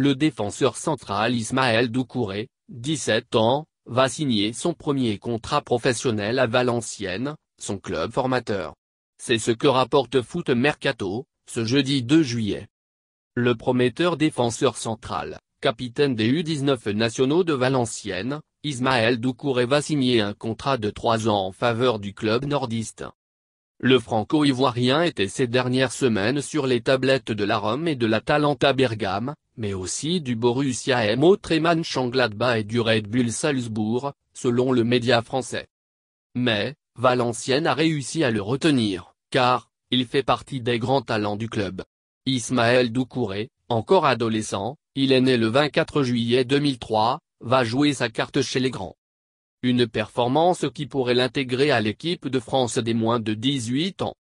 le défenseur central Ismaël Doucouré, 17 ans, va signer son premier contrat professionnel à Valenciennes, son club formateur. C'est ce que rapporte Foot Mercato, ce jeudi 2 juillet. Le prometteur défenseur central, capitaine des U19 nationaux de Valenciennes, Ismaël Doucouré va signer un contrat de 3 ans en faveur du club nordiste. Le franco-ivoirien était ces dernières semaines sur les tablettes de la Rome et de la à Bergame, mais aussi du Borussia Mönchengladbach Changladba et du Red Bull Salzbourg, selon le média français. Mais, Valenciennes a réussi à le retenir, car, il fait partie des grands talents du club. Ismaël Doucouré, encore adolescent, il est né le 24 juillet 2003, va jouer sa carte chez les grands. Une performance qui pourrait l'intégrer à l'équipe de France des moins de 18 ans.